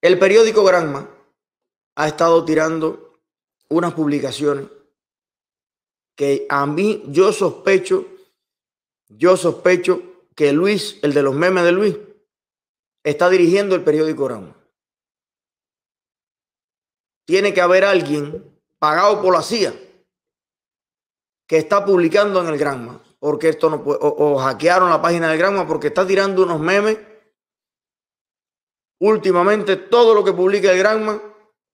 El periódico Granma ha estado tirando unas publicaciones que a mí yo sospecho, yo sospecho que Luis, el de los memes de Luis, está dirigiendo el periódico Granma. Tiene que haber alguien pagado por la CIA que está publicando en el Granma, porque esto no puede, o hackearon la página del Granma porque está tirando unos memes Últimamente todo lo que publica el Granma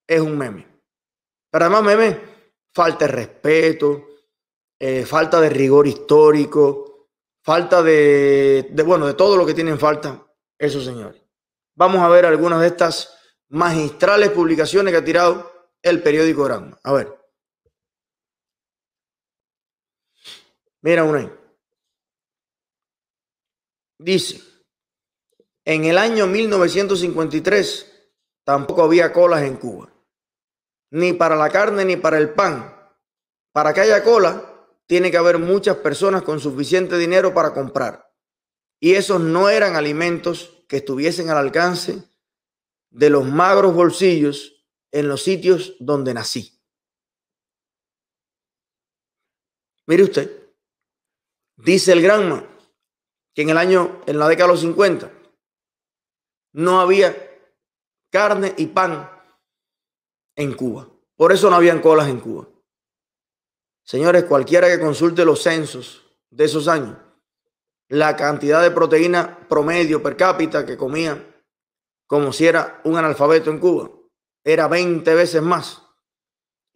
es un meme. Pero además meme, falta de respeto, eh, falta de rigor histórico, falta de, bueno, de todo lo que tienen falta esos señores. Vamos a ver algunas de estas magistrales publicaciones que ha tirado el periódico Granma. A ver. Mira una ahí. Dice. En el año 1953 tampoco había colas en Cuba, ni para la carne ni para el pan. Para que haya cola, tiene que haber muchas personas con suficiente dinero para comprar. Y esos no eran alimentos que estuviesen al alcance de los magros bolsillos en los sitios donde nací. Mire usted, dice el Granma que en el año, en la década de los 50, no había carne y pan en Cuba. Por eso no habían colas en Cuba. Señores, cualquiera que consulte los censos de esos años, la cantidad de proteína promedio per cápita que comía, como si era un analfabeto en Cuba, era 20 veces más.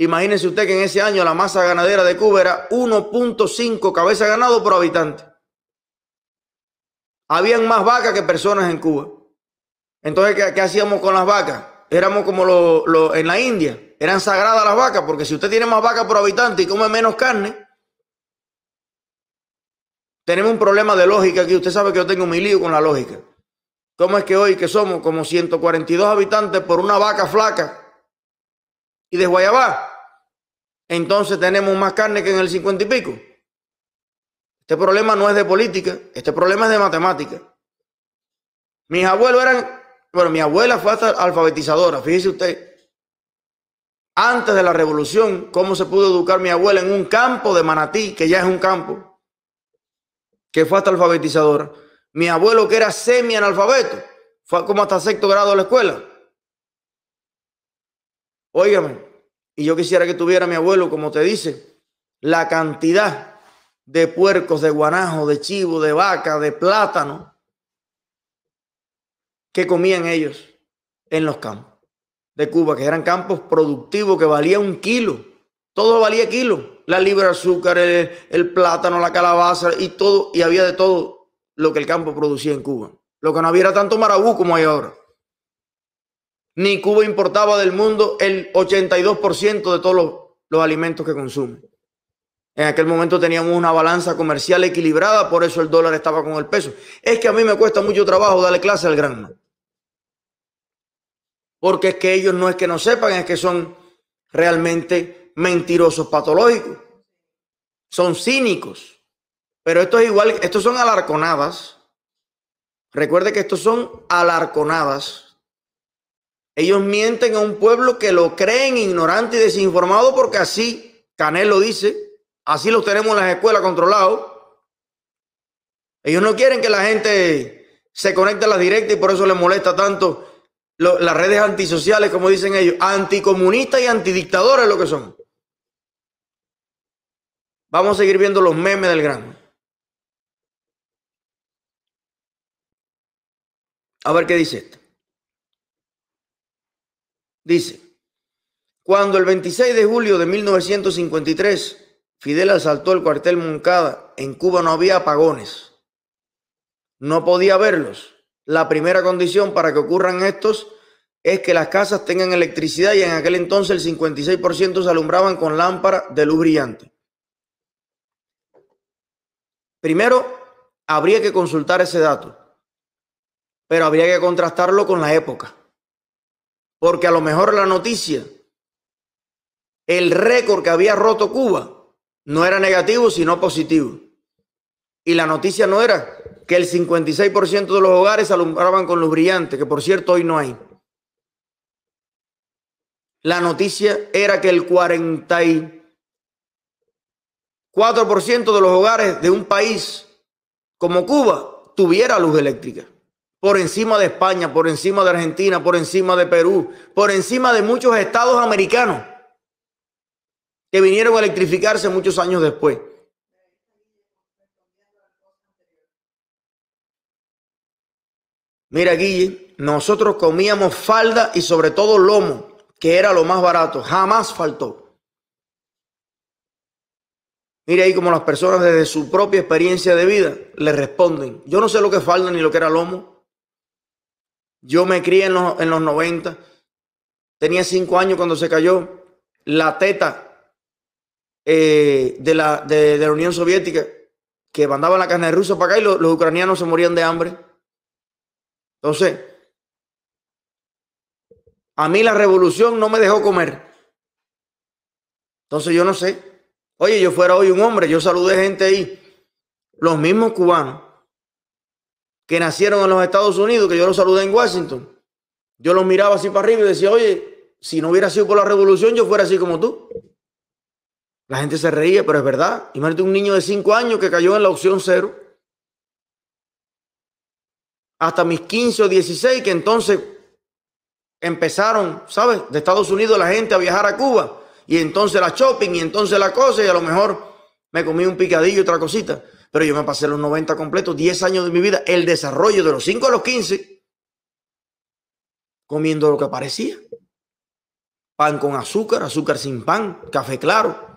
Imagínense usted que en ese año la masa ganadera de Cuba era 1.5 cabezas ganado por habitante. Habían más vacas que personas en Cuba. Entonces, ¿qué, hacíamos con las vacas? Éramos como lo, en la India, eran sagradas las vacas, porque si usted tiene más vacas por habitante y come menos carne, tenemos un problema de lógica aquí. Usted sabe que yo tengo mi lío con la lógica. ¿Cómo es que hoy que somos como 142 habitantes por una vaca flaca y de Guayabá? Entonces tenemos más carne que en el 50 y pico. Este problema no es de política, este problema es de matemática. Mis abuelos eran bueno, mi abuela fue hasta alfabetizadora, fíjese usted. Antes de la revolución, ¿cómo se pudo educar mi abuela en un campo de Manatí, que ya es un campo? Que fue hasta alfabetizadora. Mi abuelo, que era semi-analfabeto, fue como hasta sexto grado de la escuela. Óigame, y yo quisiera que tuviera mi abuelo, como te dice, la cantidad de puercos, de guanajo, de chivo, de vaca, de plátano, que comían ellos en los campos de Cuba, que eran campos productivos, que valía un kilo. Todo valía kilo. La libra de azúcar, el, plátano, la calabaza y todo. Y había de todo lo que el campo producía en Cuba. Lo que no había era tanto marabú como hay ahora. Ni Cuba importaba del mundo el 82% de todos los alimentos que consume. En aquel momento teníamos una balanza comercial equilibrada, por eso el dólar estaba con el peso. Es que a mí me cuesta mucho trabajo darle clase al Granma. Porque es que ellos no es que no sepan, es que son realmente mentirosos patológicos. Son cínicos. Pero esto es igual, estos son alarconadas. Recuerde que estos son alarconadas. Ellos mienten a un pueblo que lo creen ignorante y desinformado porque así Canelo dice. Así los tenemos en las escuelas controlados. Ellos no quieren que la gente se conecte a las directas y por eso les molesta tanto las redes antisociales, como dicen ellos, anticomunistas y antidictadores lo que son. Vamos a seguir viendo los memes del gran. A ver qué dice esto. Dice, cuando el 26 de julio de 1953 Fidel asaltó el cuartel Moncada. En Cuba no había apagones. No podía verlos. La primera condición para que ocurran estos es que las casas tengan electricidad y en aquel entonces el 56% se alumbraban con lámpara de luz brillante. Primero, habría que consultar ese dato, pero habría que contrastarlo con la época, porque a lo mejor la noticia, el récord que había roto Cuba, no era negativo, sino positivo. Y la noticia no era que el 56% de los hogares alumbraban con luz brillante, que por cierto hoy no hay. La noticia era que el 44% de los hogares de un país como Cuba tuviera luz eléctrica. Por encima de España, por encima de Argentina, por encima de Perú, por encima de muchos estados americanos que vinieron a electrificarse muchos años después. Mira, Guille, nosotros comíamos falda y sobre todo lomo, que era lo más barato, jamás faltó. Mira ahí como las personas desde su propia experiencia de vida le responden. Yo no sé lo que falda ni lo que era lomo. Yo me crié en los, en los 90. Tenía cinco años cuando se cayó la teta eh, de, la, de, la Unión Soviética que mandaban la carne rusa para acá y los, los ucranianos se morían de hambre. Entonces, a mí la revolución no me dejó comer. Entonces yo no sé. Oye, yo fuera hoy un hombre, yo saludé gente ahí, los mismos cubanos que nacieron en los Estados Unidos, que yo los saludé en Washington. Yo los miraba así para arriba y decía, oye, si no hubiera sido por la revolución, yo fuera así como tú. La gente se reía, pero es verdad. Imagínate un niño de 5 años que cayó en la opción cero. Hasta mis 15 o 16, que entonces empezaron, ¿sabes? De Estados Unidos la gente a viajar a Cuba. Y entonces la shopping, y entonces la cosa, y a lo mejor me comí un picadillo y otra cosita. Pero yo me pasé los 90 completos, 10 años de mi vida, el desarrollo de los 5 a los 15, comiendo lo que aparecía. Pan con azúcar, azúcar sin pan, café claro,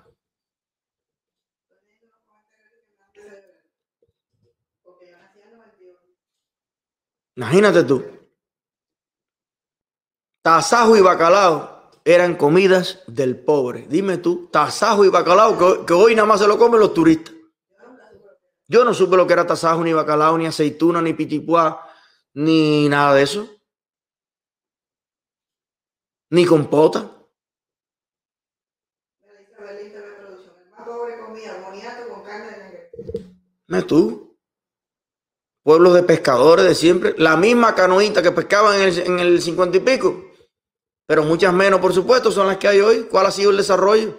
Imagínate tú. Tasajo y bacalao eran comidas del pobre. Dime tú, tasajo y bacalao, que, hoy nada más se lo comen los turistas. Yo no supe lo que era tasajo, ni bacalao, ni aceituna, ni pitipuá, ni nada de eso. Ni compota. Me tú pueblos de pescadores de siempre, la misma canoita que pescaban en el, en 50 y pico, pero muchas menos, por supuesto, son las que hay hoy. ¿Cuál ha sido el desarrollo?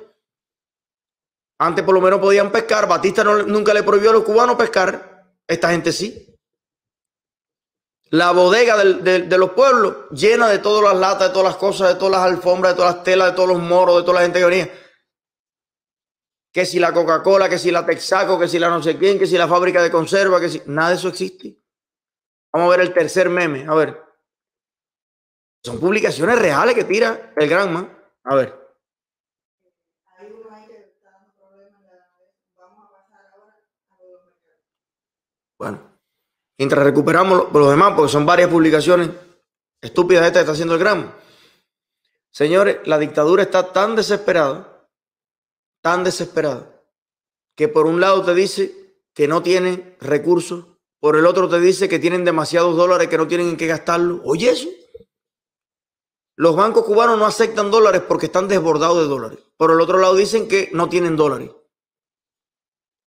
Antes por lo menos podían pescar, Batista nunca le prohibió a los cubanos pescar, esta gente sí. La bodega de, de los pueblos llena de todas las latas, de todas las cosas, de todas las alfombras, de todas las telas, de todos los moros, de toda la gente que venía que si la Coca-Cola, que si la Texaco, que si la no sé quién, que si la fábrica de conserva, que si nada de eso existe. Vamos a ver el tercer meme, a ver. Son publicaciones reales que tira el Granma. A ver. Bueno, mientras recuperamos los demás, porque son varias publicaciones estúpidas estas que está haciendo el Granma. Señores, la dictadura está tan desesperada tan desesperado que por un lado te dice que no tiene recursos, por el otro te dice que tienen demasiados dólares que no tienen en qué gastarlo. Oye eso. Los bancos cubanos no aceptan dólares porque están desbordados de dólares. Por el otro lado dicen que no tienen dólares.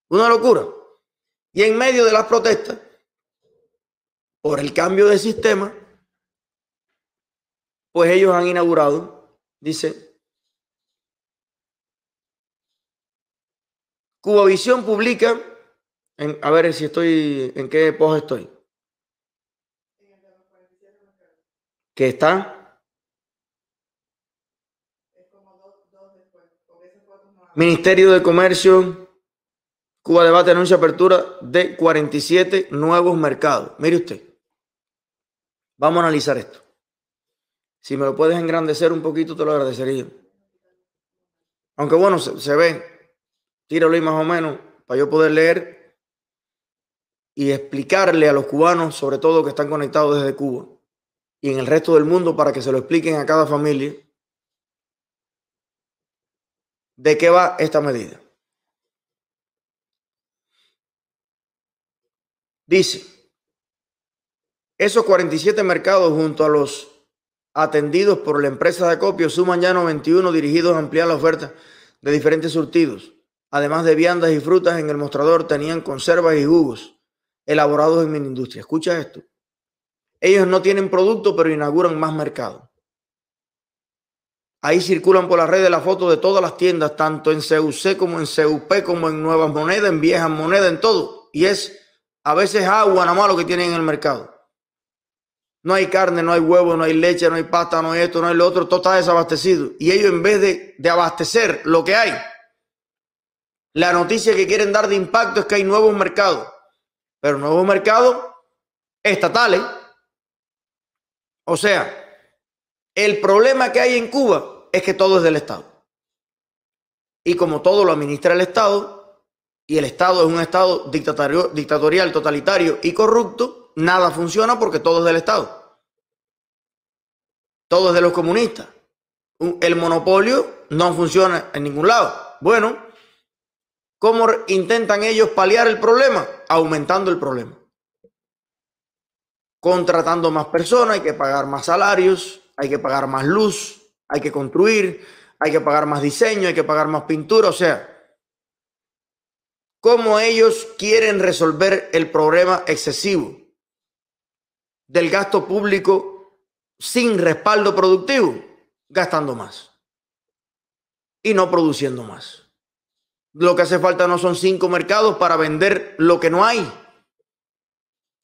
Una locura. Y en medio de las protestas, por el cambio de sistema, pues ellos han inaugurado, dice, Cubavisión publica, a ver si estoy, en qué post estoy. Que está. Ministerio de Comercio, Cuba Debate anuncia apertura de 47 nuevos mercados. Mire usted, vamos a analizar esto. Si me lo puedes engrandecer un poquito, te lo agradecería. Aunque bueno, se ve, tíralo ahí más o menos, para yo poder leer y explicarle a los cubanos, sobre todo que están conectados desde Cuba y en el resto del mundo, para que se lo expliquen a cada familia, de qué va esta medida. Dice, esos 47 mercados junto a los atendidos por la empresa de acopio suman ya 91 dirigidos a ampliar la oferta de diferentes surtidos. Además de viandas y frutas en el mostrador, tenían conservas y jugos elaborados en mi industria. Escucha esto. Ellos no tienen producto, pero inauguran más mercado. Ahí circulan por las redes las fotos de todas las tiendas, tanto en CUC como en CUP, como en nuevas monedas, en viejas monedas, en todo. Y es a veces agua nada más lo que tienen en el mercado. No hay carne, no hay huevo, no hay leche, no hay pasta, no hay esto, no hay lo otro, todo está desabastecido. Y ellos en vez de, de abastecer lo que hay, la noticia que quieren dar de impacto es que hay nuevos mercados, pero nuevos mercados estatales. O sea, el problema que hay en Cuba es que todo es del Estado. Y como todo lo administra el Estado, y el Estado es un Estado dictatorial, totalitario y corrupto, nada funciona porque todo es del Estado. Todo es de los comunistas. El monopolio no funciona en ningún lado. Bueno, ¿Cómo intentan ellos paliar el problema? Aumentando el problema. Contratando más personas, hay que pagar más salarios, hay que pagar más luz, hay que construir, hay que pagar más diseño, hay que pagar más pintura, o sea, cómo ellos quieren resolver el problema excesivo del gasto público sin respaldo productivo, gastando más y no produciendo más. Lo que hace falta no son cinco mercados para vender lo que no hay.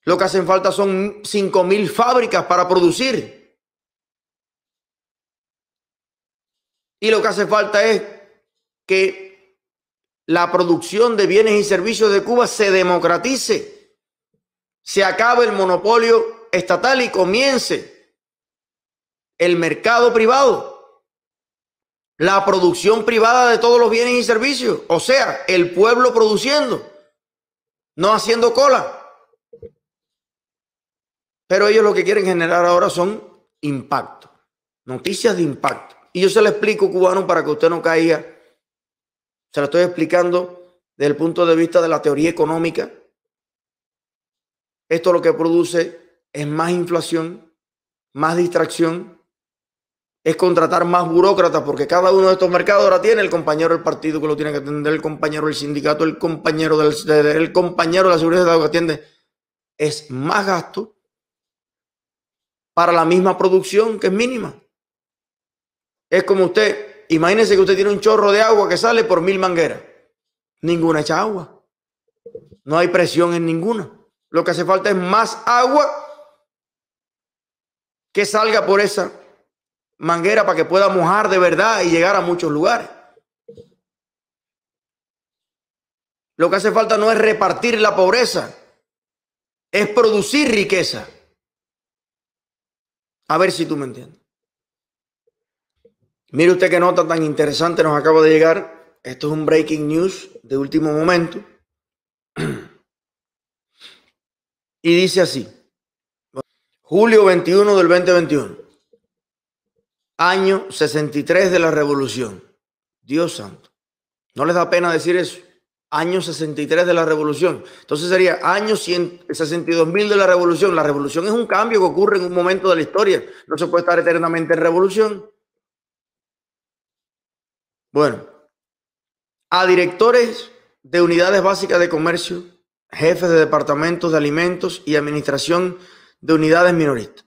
Lo que hacen falta son cinco mil fábricas para producir. Y lo que hace falta es que la producción de bienes y servicios de Cuba se democratice, se acabe el monopolio estatal y comience el mercado privado la producción privada de todos los bienes y servicios, o sea, el pueblo produciendo, no haciendo cola. Pero ellos lo que quieren generar ahora son impacto, noticias de impacto. Y yo se lo explico, cubano, para que usted no caiga. Se lo estoy explicando desde el punto de vista de la teoría económica. Esto lo que produce es más inflación, más distracción, es contratar más burócratas, porque cada uno de estos mercados ahora tiene el compañero del partido que lo tiene que atender, el compañero del sindicato, el compañero del el compañero de la seguridad que atiende. Es más gasto para la misma producción que es mínima. Es como usted, imagínese que usted tiene un chorro de agua que sale por mil mangueras. Ninguna echa agua. No hay presión en ninguna. Lo que hace falta es más agua que salga por esa manguera para que pueda mojar de verdad y llegar a muchos lugares. Lo que hace falta no es repartir la pobreza, es producir riqueza. A ver si tú me entiendes. Mire usted qué nota tan interesante nos acaba de llegar. Esto es un breaking news de último momento. Y dice así, julio 21 del 2021 año 63 de la revolución. Dios santo. ¿No les da pena decir eso? Año 63 de la revolución. Entonces sería año 62.000 mil de la revolución. La revolución es un cambio que ocurre en un momento de la historia. No se puede estar eternamente en revolución. Bueno, a directores de unidades básicas de comercio, jefes de departamentos de alimentos y administración de unidades minoristas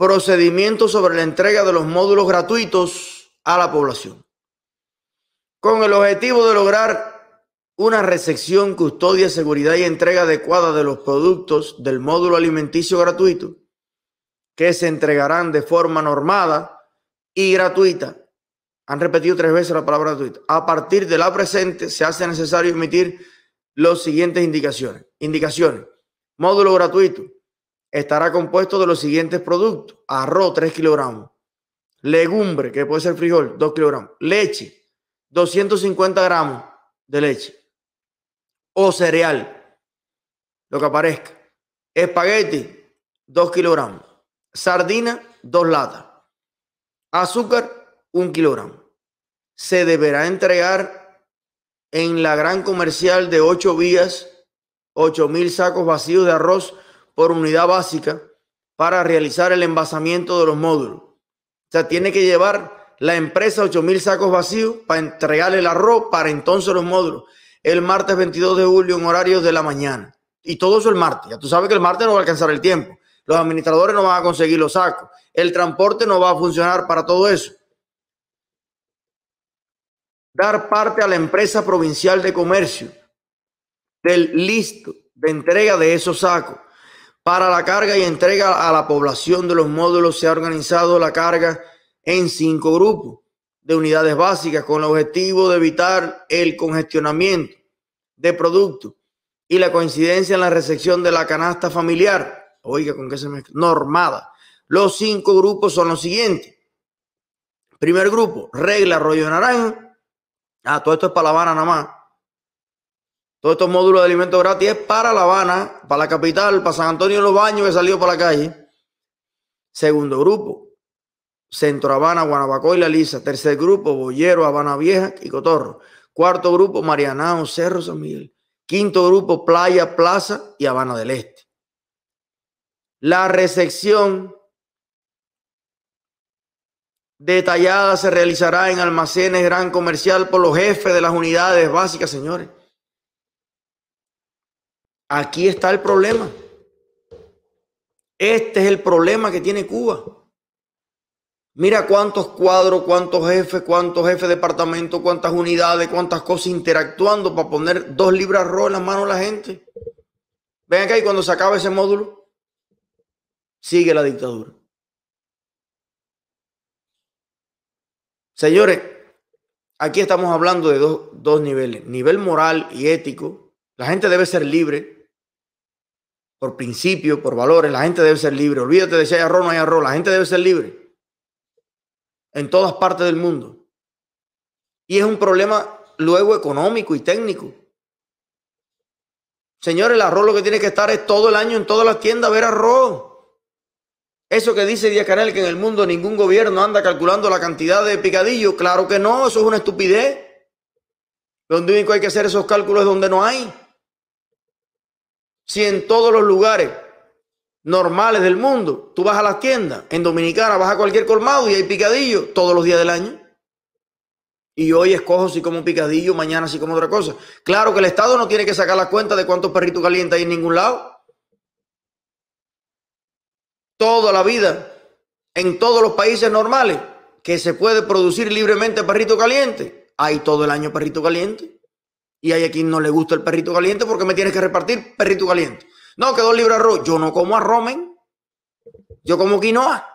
procedimiento sobre la entrega de los módulos gratuitos a la población, con el objetivo de lograr una recepción, custodia, seguridad y entrega adecuada de los productos del módulo alimenticio gratuito, que se entregarán de forma normada y gratuita. Han repetido tres veces la palabra gratuita. A partir de la presente se hace necesario emitir los siguientes indicaciones. Indicaciones. Módulo gratuito estará compuesto de los siguientes productos. Arroz, 3 kilogramos. Legumbre, que puede ser frijol, 2 kilogramos. Leche, 250 gramos de leche. O cereal, lo que aparezca. Espagueti, 2 kilogramos. Sardina, 2 latas. Azúcar, 1 kilogramo. Se deberá entregar en la gran comercial de 8 vías 8 mil sacos vacíos de arroz por unidad básica para realizar el envasamiento de los módulos. O sea, tiene que llevar la empresa 8.000 sacos vacíos para entregar el arroz para entonces los módulos el martes 22 de julio en horarios de la mañana. Y todo eso el martes. Ya tú sabes que el martes no va a alcanzar el tiempo. Los administradores no van a conseguir los sacos. El transporte no va a funcionar para todo eso. Dar parte a la empresa provincial de comercio del listo de entrega de esos sacos para la carga y entrega a la población de los módulos se ha organizado la carga en cinco grupos de unidades básicas con el objetivo de evitar el congestionamiento de productos y la coincidencia en la recepción de la canasta familiar. Oiga, ¿con qué se me... Normada. Los cinco grupos son los siguientes. Primer grupo, regla, rollo naranja. Ah, todo esto es para nada más. Todos estos módulos de alimentos gratis es para La Habana, para la capital, para San Antonio de los Baños que salió para la calle. Segundo grupo, Centro Habana, Guanabaco y La Lisa. Tercer grupo, Bollero, Habana Vieja y Cotorro. Cuarto grupo, Marianao, Cerro San Miguel. Quinto grupo, Playa, Plaza y Habana del Este. La recepción detallada se realizará en almacenes gran comercial por los jefes de las unidades básicas, señores. Aquí está el problema. Este es el problema que tiene Cuba. Mira cuántos cuadros, cuántos jefes, cuántos jefes de departamento, cuántas unidades, cuántas cosas interactuando para poner dos libras rojas en las manos de la gente. Ven acá y cuando se acaba ese módulo, sigue la dictadura. Señores, aquí estamos hablando de dos, dos niveles, nivel moral y ético. La gente debe ser libre, por principios, por valores. La gente debe ser libre. Olvídate de si hay arroz o no hay arroz. La gente debe ser libre en todas partes del mundo. Y es un problema luego económico y técnico. Señores, el arroz lo que tiene que estar es todo el año en todas las tiendas ver arroz. Eso que dice Díaz Canel que en el mundo ningún gobierno anda calculando la cantidad de picadillo, claro que no, eso es una estupidez. Donde único hay que hacer esos cálculos es donde no hay. Si en todos los lugares normales del mundo, tú vas a las tiendas, en Dominicana vas a cualquier colmado y hay picadillo todos los días del año. Y hoy escojo si como picadillo, mañana si como otra cosa. Claro que el Estado no tiene que sacar la cuenta de cuántos perritos calientes hay en ningún lado. Toda la vida, en todos los países normales, que se puede producir libremente perrito caliente, hay todo el año perrito caliente. Y hay a quien no le gusta el perrito caliente porque me tienes que repartir perrito caliente. No, quedó libre libras arroz. Yo no como arroz, Yo como quinoa.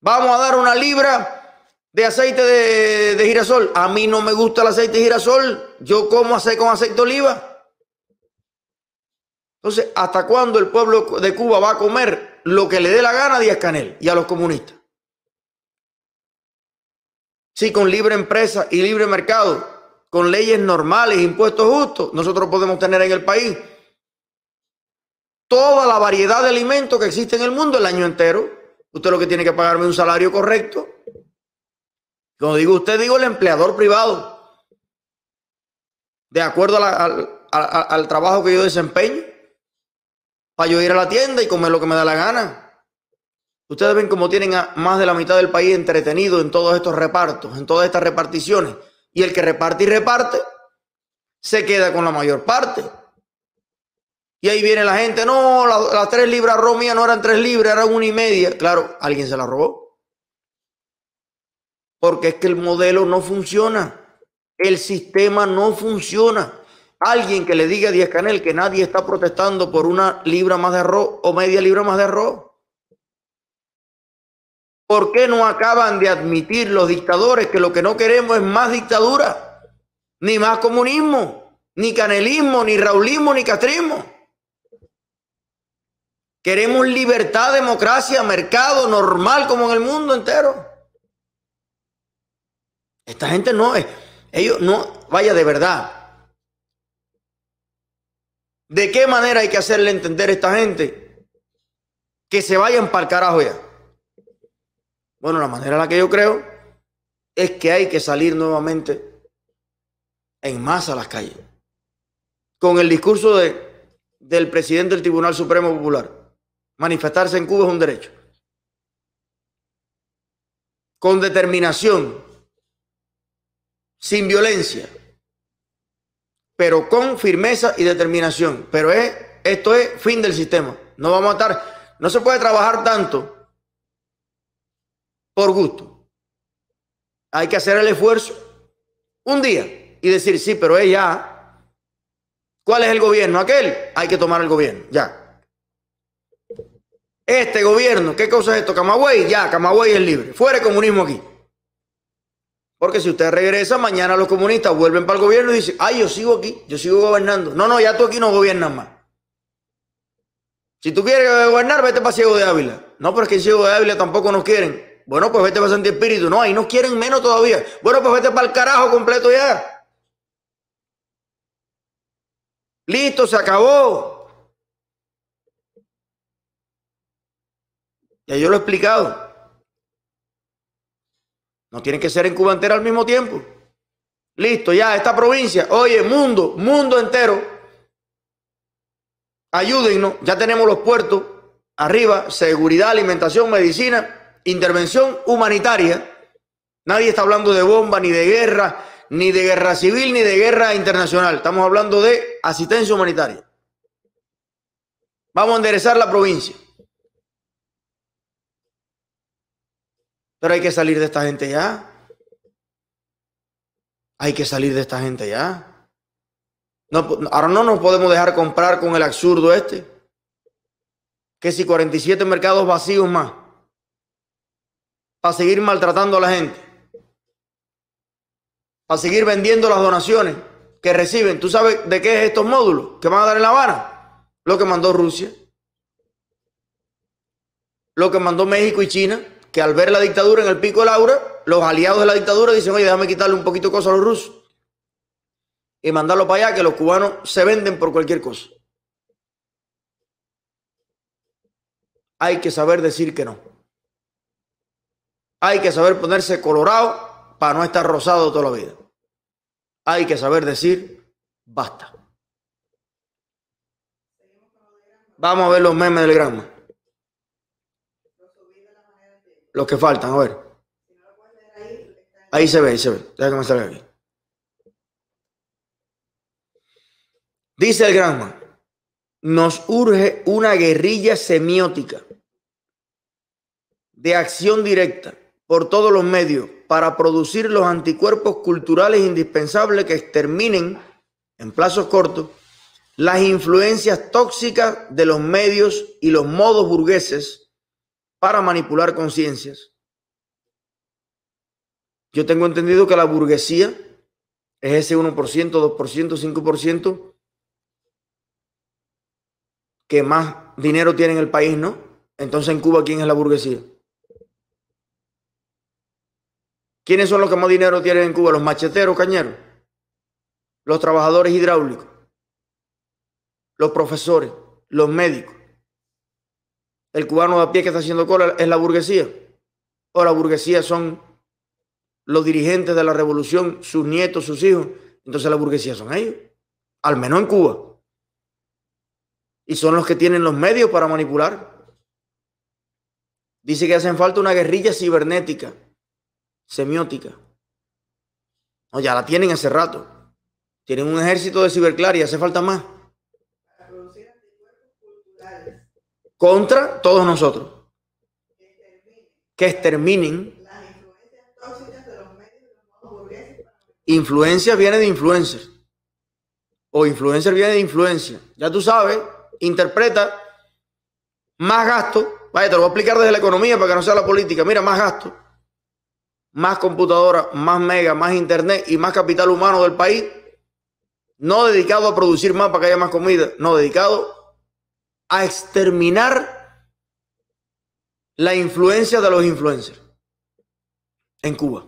Vamos a dar una libra de aceite de, girasol. A mí no me gusta el aceite de girasol. Yo como aceite con aceite de oliva. Entonces, ¿hasta cuándo el pueblo de Cuba va a comer lo que le dé la gana a Díaz Canel y a los comunistas? Sí, con libre empresa y libre mercado con leyes normales, impuestos justos, nosotros podemos tener en el país toda la variedad de alimentos que existe en el mundo el año entero. Usted lo que tiene que pagarme un salario correcto. Como digo usted, digo el empleador privado. De acuerdo al, al trabajo que yo desempeño. Para yo ir a la tienda y comer lo que me da la gana. Ustedes ven cómo tienen a más de la mitad del país entretenido en todos estos repartos, en todas estas reparticiones. Y el que reparte y reparte, se queda con la mayor parte. Y ahí viene la gente, no, las tres libras romía no eran tres libras, eran una y media. Claro, alguien se la robó. Porque es que el modelo no funciona. El sistema no funciona. Alguien que le diga a Díaz Canel que nadie está protestando por una libra más de arroz o media libra más de arroz. ¿Por qué no acaban de admitir los dictadores que lo que no queremos es más dictadura, ni más comunismo, ni canelismo, ni raulismo, ni castrismo? Queremos libertad, democracia, mercado normal como en el mundo entero. Esta gente no es, ellos no, vaya de verdad. ¿De qué manera hay que hacerle entender a esta gente que se vayan para el carajo ya? Bueno, la manera en la que yo creo es que hay que salir nuevamente en masa a las calles. Con el discurso de, del presidente del Tribunal Supremo Popular, manifestarse en Cuba es un derecho. Con determinación, sin violencia, pero con firmeza y determinación. Pero es, esto es fin del sistema. No vamos a estar, no se puede trabajar tanto por gusto. Hay que hacer el esfuerzo un día y decir, sí, pero ella, eh, ¿cuál es el gobierno? Aquel, hay que tomar el gobierno, ya. Este gobierno, ¿qué cosa es esto? Camagüey, ya, Camagüey es libre. Fuera el comunismo aquí. Porque si usted regresa, mañana los comunistas vuelven para el gobierno y dicen, ay, yo sigo aquí, yo sigo gobernando. No, no, ya tú aquí no gobiernas más. Si tú quieres gobernar, vete para Ciego de Ávila. No, pero es que en Ciego de Ávila tampoco nos quieren. Bueno, pues vete para sentir Espíritu. No, ahí no quieren menos todavía. Bueno, pues vete para el carajo completo ya. Listo, se acabó. Ya yo lo he explicado. No tienen que ser en Cuba entera al mismo tiempo. Listo, ya, esta provincia. Oye, mundo, mundo entero. Ayúdennos. Ya tenemos los puertos arriba, seguridad, alimentación, medicina intervención humanitaria. Nadie está hablando de bomba, ni de guerra, ni de guerra civil, ni de guerra internacional. Estamos hablando de asistencia humanitaria. Vamos a enderezar la provincia. Pero hay que salir de esta gente ya. Hay que salir de esta gente ya. No, ahora no nos podemos dejar comprar con el absurdo este. Que si 47 mercados vacíos más para seguir maltratando a la gente, A seguir vendiendo las donaciones que reciben. ¿Tú sabes de qué es estos módulos que van a dar en La Habana? Lo que mandó Rusia, lo que mandó México y China, que al ver la dictadura en el pico de Laura, los aliados de la dictadura dicen, oye, déjame quitarle un poquito de cosas a los rusos y mandarlo para allá, que los cubanos se venden por cualquier cosa. Hay que saber decir que no. Hay que saber ponerse colorado para no estar rosado toda la vida. Hay que saber decir basta. Vamos a ver los memes del Granma. Los que faltan, a ver. Ahí se ve, ahí se ve. Déjame salir Dice el Granma, nos urge una guerrilla semiótica de acción directa por todos los medios para producir los anticuerpos culturales indispensables que exterminen en plazos cortos las influencias tóxicas de los medios y los modos burgueses para manipular conciencias. Yo tengo entendido que la burguesía es ese 1%, 2%, 5% que más dinero tiene en el país, ¿no? Entonces en Cuba, ¿quién es la burguesía? ¿Quiénes son los que más dinero tienen en Cuba? Los macheteros, cañeros, los trabajadores hidráulicos, los profesores, los médicos. El cubano de a pie que está haciendo cola es la burguesía. O la burguesía son los dirigentes de la revolución, sus nietos, sus hijos. Entonces la burguesía son ellos, al menos en Cuba. Y son los que tienen los medios para manipular. Dice que hacen falta una guerrilla cibernética semiótica. o ya la tienen hace rato. Tienen un ejército de ciberclar y hace falta más. Contra todos nosotros. Que exterminen. Influencia viene de influencer. O influencer viene de influencia. Ya tú sabes, interpreta más gasto. Vaya, te lo voy a explicar desde la economía para que no sea la política. Mira, más gasto más computadoras, más mega, más internet y más capital humano del país, no dedicado a producir más para que haya más comida, no dedicado a exterminar la influencia de los influencers en Cuba.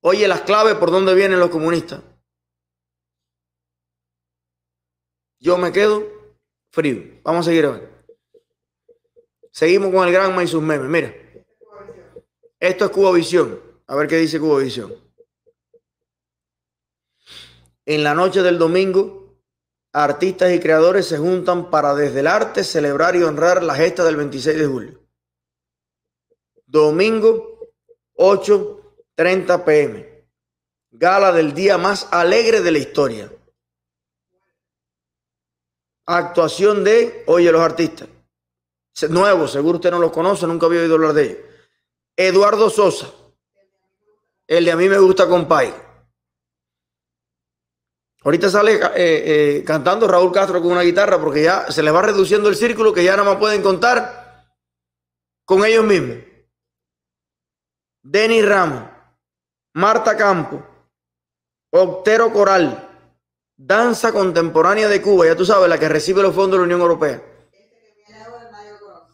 Oye, las claves por dónde vienen los comunistas. Yo me quedo frío. Vamos a seguir a ver. Seguimos con el gran y sus memes. Mira. Esto es Visión. A ver qué dice Visión. En la noche del domingo, artistas y creadores se juntan para desde el arte celebrar y honrar la gesta del 26 de julio. Domingo 8.30 pm. Gala del día más alegre de la historia. Actuación de, oye, los artistas. Nuevos, seguro usted no los conoce, nunca había oído hablar de ellos. Eduardo Sosa, el de a mí me gusta compay. Ahorita sale eh, eh, cantando Raúl Castro con una guitarra porque ya se les va reduciendo el círculo que ya nada más pueden contar con ellos mismos. Denis Ramos, Marta Campo, Octero Coral, Danza Contemporánea de Cuba, ya tú sabes, la que recibe los fondos de la Unión Europea. Este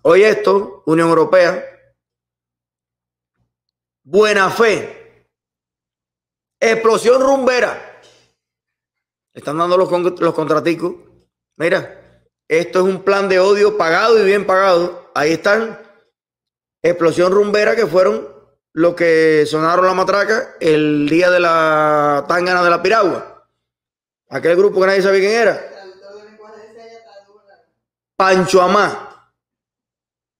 Hoy esto, Unión Europea, Buena Fe, Explosión Rumbera. Están dando los, los contraticos. Mira, esto es un plan de odio pagado y bien pagado. Ahí están. Explosión Rumbera, que fueron los que sonaron la matraca el día de la tangana de la piragua. Aquel grupo que nadie sabía quién era. Pancho Amá,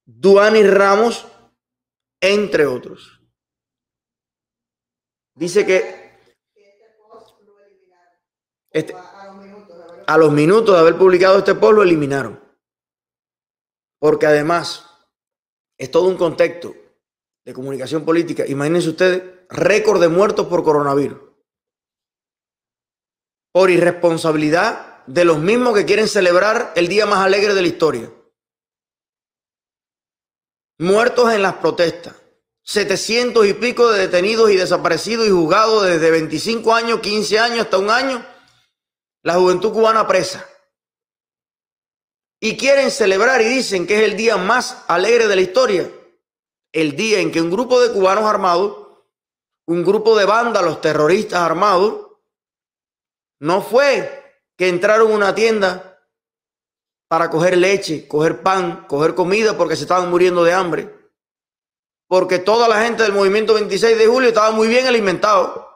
Duani Ramos, entre otros. Dice que este, a los minutos de haber publicado este post lo eliminaron. Porque además es todo un contexto de comunicación política. Imagínense ustedes, récord de muertos por coronavirus. Por irresponsabilidad de los mismos que quieren celebrar el día más alegre de la historia. Muertos en las protestas. 700 y pico de detenidos y desaparecidos y juzgados desde 25 años, 15 años hasta un año, la juventud cubana presa. Y quieren celebrar y dicen que es el día más alegre de la historia, el día en que un grupo de cubanos armados, un grupo de los terroristas armados, no fue que entraron a una tienda para coger leche, coger pan, coger comida porque se estaban muriendo de hambre porque toda la gente del movimiento 26 de julio estaba muy bien alimentado.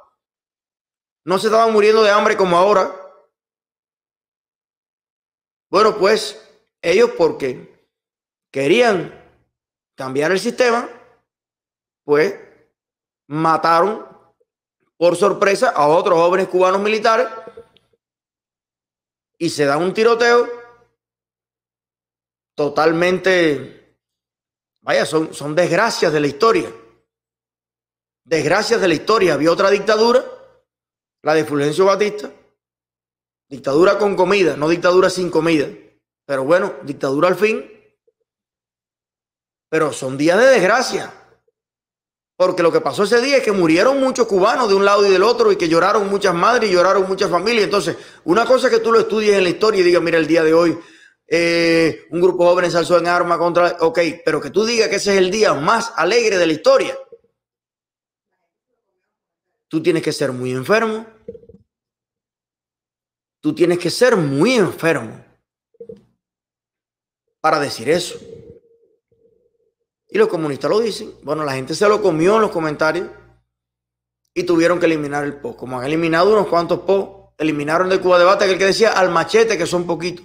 No se estaban muriendo de hambre como ahora. Bueno, pues ellos porque querían cambiar el sistema, pues mataron por sorpresa a otros jóvenes cubanos militares y se da un tiroteo totalmente Vaya, son, son desgracias de la historia. Desgracias de la historia. Había otra dictadura, la de Fulgencio Batista. Dictadura con comida, no dictadura sin comida. Pero bueno, dictadura al fin. Pero son días de desgracia. Porque lo que pasó ese día es que murieron muchos cubanos de un lado y del otro y que lloraron muchas madres y lloraron muchas familias. Entonces, una cosa que tú lo estudies en la historia y digas, mira, el día de hoy eh, un grupo jóvenes alzó en arma contra... Ok, pero que tú digas que ese es el día más alegre de la historia. Tú tienes que ser muy enfermo. Tú tienes que ser muy enfermo para decir eso. Y los comunistas lo dicen. Bueno, la gente se lo comió en los comentarios y tuvieron que eliminar el post Como han eliminado unos cuantos PO, eliminaron de Cuba Debate aquel que decía al machete, que son poquitos.